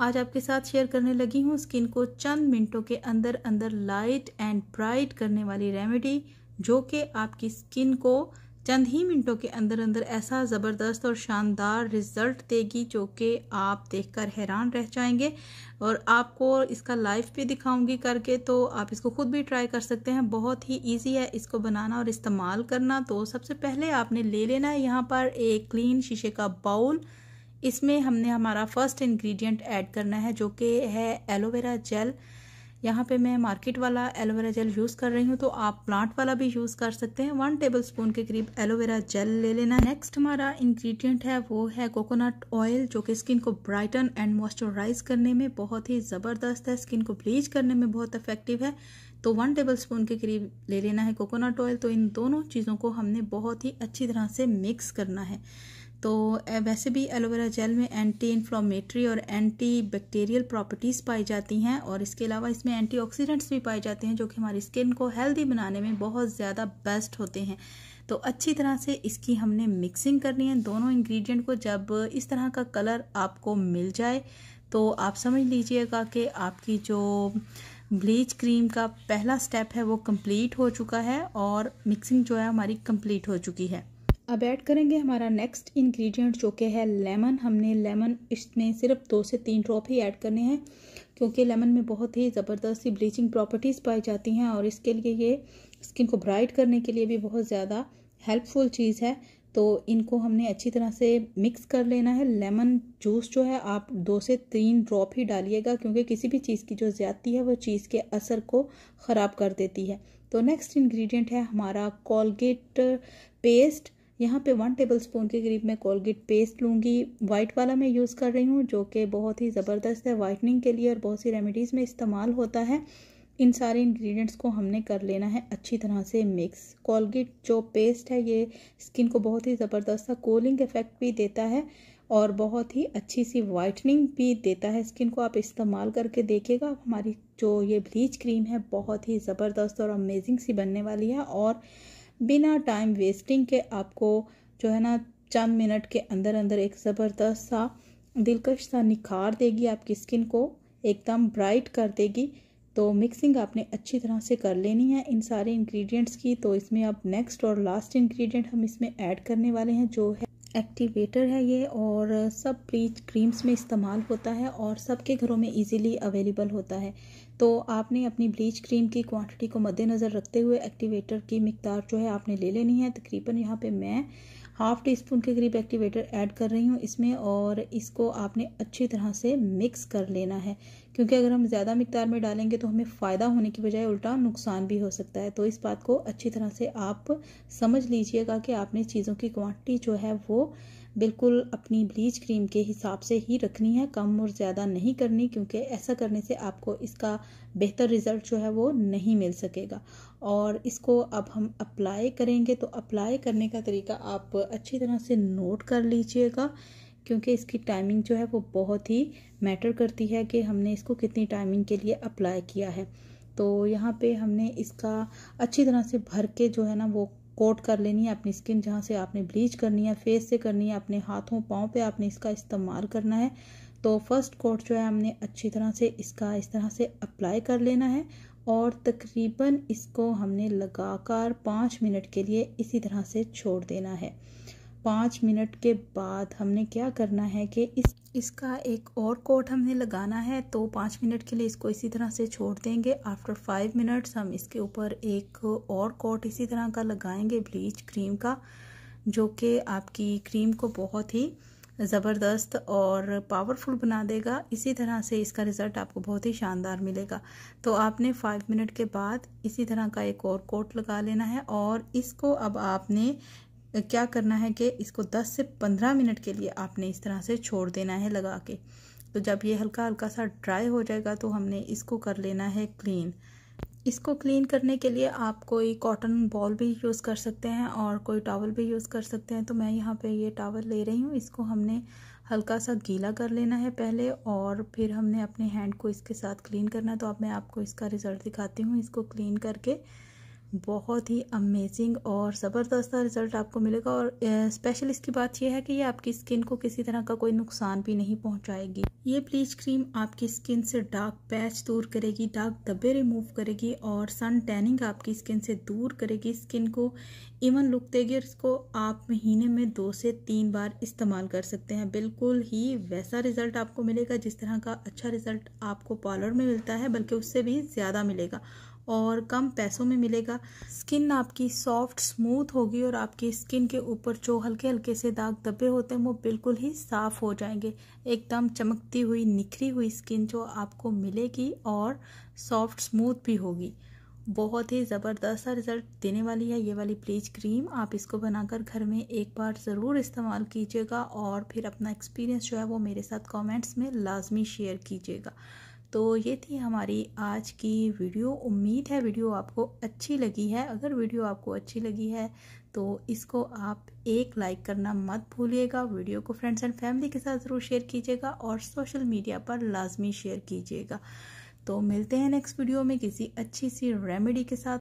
आज आपके साथ शेयर करने लगी हूँ स्किन को चंद मिनटों के अंदर अंदर लाइट एंड ब्राइट करने वाली रेमेडी जो कि आपकी स्किन को चंद ही मिनटों के अंदर अंदर ऐसा ज़बरदस्त और शानदार रिज़ल्ट देगी जो कि आप देखकर हैरान रह जाएंगे और आपको इसका लाइव भी दिखाऊंगी करके तो आप इसको ख़ुद भी ट्राई कर सकते हैं बहुत ही इजी है इसको बनाना और इस्तेमाल करना तो सबसे पहले आपने ले लेना है यहाँ पर एक क्लीन शीशे का बाउल इसमें हमने हमारा फर्स्ट इंग्रेडिएंट ऐड करना है जो कि है एलोवेरा जेल यहाँ पे मैं मार्केट वाला एलोवेरा जेल यूज़ कर रही हूँ तो आप प्लांट वाला भी यूज़ कर सकते हैं वन टेबल स्पून के करीब एलोवेरा जेल ले लेना नेक्स्ट हमारा इंग्रेडिएंट है वो है कोकोनट ऑयल जो कि स्किन को ब्राइटन एंड मॉइस्चराइज करने में बहुत ही ज़बरदस्त है स्किन को ब्लीच करने में बहुत इफेक्टिव है तो वन टेबल स्पून के करीब ले लेना है कोकोनट ऑयल तो इन दोनों चीज़ों को हमने बहुत ही अच्छी तरह से मिक्स करना है तो वैसे भी एलोवेरा जेल में एंटी इन्फ्लामेटरी और एंटी बैक्टीरियल प्रॉपर्टीज़ पाई जाती हैं और इसके अलावा इसमें एंटीऑक्सीडेंट्स भी पाए जाते हैं जो कि हमारी स्किन को हेल्दी बनाने में बहुत ज़्यादा बेस्ट होते हैं तो अच्छी तरह से इसकी हमने मिक्सिंग करनी है दोनों इंग्रेडिएंट को जब इस तरह का कलर आपको मिल जाए तो आप समझ लीजिएगा कि आपकी जो ब्लीच क्रीम का पहला स्टेप है वो कंप्लीट हो चुका है और मिक्सिंग जो है हमारी कंप्लीट हो चुकी है अब ऐड करेंगे हमारा नेक्स्ट इंग्रेडिएंट जो कि है लेमन हमने लेमन इसमें सिर्फ दो से तीन ड्रॉप ही ऐड करने हैं क्योंकि लेमन में बहुत ही ज़बरदस्त सी ब्लीचिंग प्रॉपर्टीज़ पाई जाती हैं और इसके लिए ये स्किन को ब्राइट करने के लिए भी बहुत ज़्यादा हेल्पफुल चीज़ है तो इनको हमने अच्छी तरह से मिक्स कर लेना है लेमन जूस जो है आप दो से तीन ड्रॉप ही डालिएगा क्योंकि किसी भी चीज़ की जो ज़्यादती है वो चीज़ के असर को ख़राब कर देती है तो नेक्स्ट इंग्रेडिएंट है हमारा कोलगेट पेस्ट यहाँ पे वन टेबल स्पून के करीब मैं कोलगेट पेस्ट लूँगी वाइट वाला मैं यूज़ कर रही हूँ जो कि बहुत ही ज़बरदस्त है वाइटनिंग के लिए और बहुत सी रेमेडीज़ में इस्तेमाल होता है इन सारे इंग्रेडिएंट्स को हमने कर लेना है अच्छी तरह से मिक्स कोलगेट जो पेस्ट है ये स्किन को बहुत ही ज़बरदस्त सा कूलिंग इफ़ेक्ट भी देता है और बहुत ही अच्छी सी वाइटनिंग भी देता है स्किन को आप इस्तेमाल करके देखिएगा हमारी जो ये ब्लीच क्रीम है बहुत ही ज़बरदस्त और अमेजिंग सी बनने वाली है और बिना टाइम वेस्टिंग के आपको जो है ना चंद मिनट के अंदर अंदर एक ज़बरदस्त सा दिलकश सा निखार देगी आपकी स्किन को एकदम ब्राइट कर देगी तो मिक्सिंग आपने अच्छी तरह से कर लेनी है इन सारे इंग्रेडिएंट्स की तो इसमें आप नेक्स्ट और लास्ट इंग्रेडिएंट हम इसमें ऐड करने वाले हैं जो है एक्टिवेटर है ये और सब ब्लीच क्रीम्स में इस्तेमाल होता है और सबके घरों में इजीली अवेलेबल होता है तो आपने अपनी ब्लीच क्रीम की क्वांटिटी को मद्देनज़र रखते हुए एक्टिवेटर की मकदार जो है आपने ले लेनी है तकरीबन यहाँ पे मैं हाफ़ टी स्पून के करीब एक्टिवेटर ऐड कर रही हूँ इसमें और इसको आपने अच्छी तरह से मिक्स कर लेना है क्योंकि अगर हम ज़्यादा मकदार में डालेंगे तो हमें फ़ायदा होने की बजाय उल्टा नुकसान भी हो सकता है तो इस बात को अच्छी तरह से आप समझ लीजिएगा कि आपने चीज़ों की क्वांटिटी जो है वो बिल्कुल अपनी ब्लीच क्रीम के हिसाब से ही रखनी है कम और ज़्यादा नहीं करनी क्योंकि ऐसा करने से आपको इसका बेहतर रिज़ल्ट जो है वो नहीं मिल सकेगा और इसको अब हम अप्लाई करेंगे तो अप्लाई करने का तरीका आप अच्छी तरह से नोट कर लीजिएगा क्योंकि इसकी टाइमिंग जो है वो बहुत ही मैटर करती है कि हमने इसको कितनी टाइमिंग के लिए अप्लाई किया है तो यहाँ पे हमने इसका अच्छी तरह से भर के जो है ना वो कोट कर लेनी है अपनी स्किन जहाँ से आपने ब्लीच करनी है फेस से करनी है अपने हाथों पाँव पे आपने इसका इस्तेमाल करना है तो फर्स्ट कोट जो है हमने अच्छी तरह से इसका इस तरह से अप्लाई कर लेना है और तकरीबन इसको हमने लगाकर पाँच मिनट के लिए इसी तरह से छोड़ देना है पाँच मिनट के बाद हमने क्या करना है कि इस इसका एक और कोट हमने लगाना है तो पाँच मिनट के लिए इसको इसी तरह से छोड़ देंगे आफ्टर फाइव मिनट्स हम इसके ऊपर एक और कोट इसी तरह का लगाएंगे ब्लीच क्रीम का जो कि आपकी क्रीम को बहुत ही ज़बरदस्त और पावरफुल बना देगा इसी तरह से इसका रिज़ल्ट आपको बहुत ही शानदार मिलेगा तो आपने फाइव मिनट के बाद इसी तरह का एक और कोट लगा लेना है और इसको अब आपने क्या करना है कि इसको 10 से 15 मिनट के लिए आपने इस तरह से छोड़ देना है लगा के तो जब ये हल्का हल्का सा ड्राई हो जाएगा तो हमने इसको कर लेना है क्लीन इसको क्लीन करने के लिए आप कोई कॉटन बॉल भी यूज़ कर सकते हैं और कोई टावल भी यूज़ कर सकते हैं तो मैं यहाँ पे ये टावल ले रही हूँ इसको हमने हल्का सा गीला कर लेना है पहले और फिर हमने अपने हैंड को इसके साथ क्लीन करना है तो अब मैं आपको इसका रिज़ल्ट दिखाती हूँ इसको क्लीन करके बहुत ही अमेजिंग और ज़बरदस्त रिज़ल्ट आपको मिलेगा और स्पेशल इसकी बात यह है कि ये आपकी स्किन को किसी तरह का कोई नुकसान भी नहीं पहुंचाएगी ये ब्लीच क्रीम आपकी स्किन से डार्क पैच दूर करेगी डार्क धब्बे रिमूव करेगी और सन टैनिंग आपकी स्किन से दूर करेगी स्किन को इवन लुक देगी और इसको आप महीने में दो से तीन बार इस्तेमाल कर सकते हैं बिल्कुल ही वैसा रिज़ल्ट आपको मिलेगा जिस तरह का अच्छा रिज़ल्ट आपको पार्लर में मिलता है बल्कि उससे भी ज़्यादा मिलेगा और कम पैसों में मिलेगा स्किन आपकी सॉफ्ट स्मूथ होगी और आपकी स्किन के ऊपर जो हल्के हल्के से दाग दबे होते हैं वो बिल्कुल ही साफ़ हो जाएंगे एकदम चमकती हुई निखरी हुई स्किन जो आपको मिलेगी और सॉफ्ट स्मूथ भी होगी बहुत ही ज़बरदस्त रिज़ल्ट देने वाली है ये वाली ब्लीच क्रीम आप इसको बनाकर घर में एक बार ज़रूर इस्तेमाल कीजिएगा और फिर अपना एक्सपीरियंस जो है वो मेरे साथ कमेंट्स में लाजमी शेयर कीजिएगा तो ये थी हमारी आज की वीडियो उम्मीद है वीडियो आपको अच्छी लगी है अगर वीडियो आपको अच्छी लगी है तो इसको आप एक लाइक करना मत भूलिएगा वीडियो को फ्रेंड्स एंड फैमिली के साथ ज़रूर शेयर कीजिएगा और सोशल मीडिया पर लाजमी शेयर कीजिएगा तो मिलते हैं नेक्स्ट वीडियो में किसी अच्छी सी रेमेडी के साथ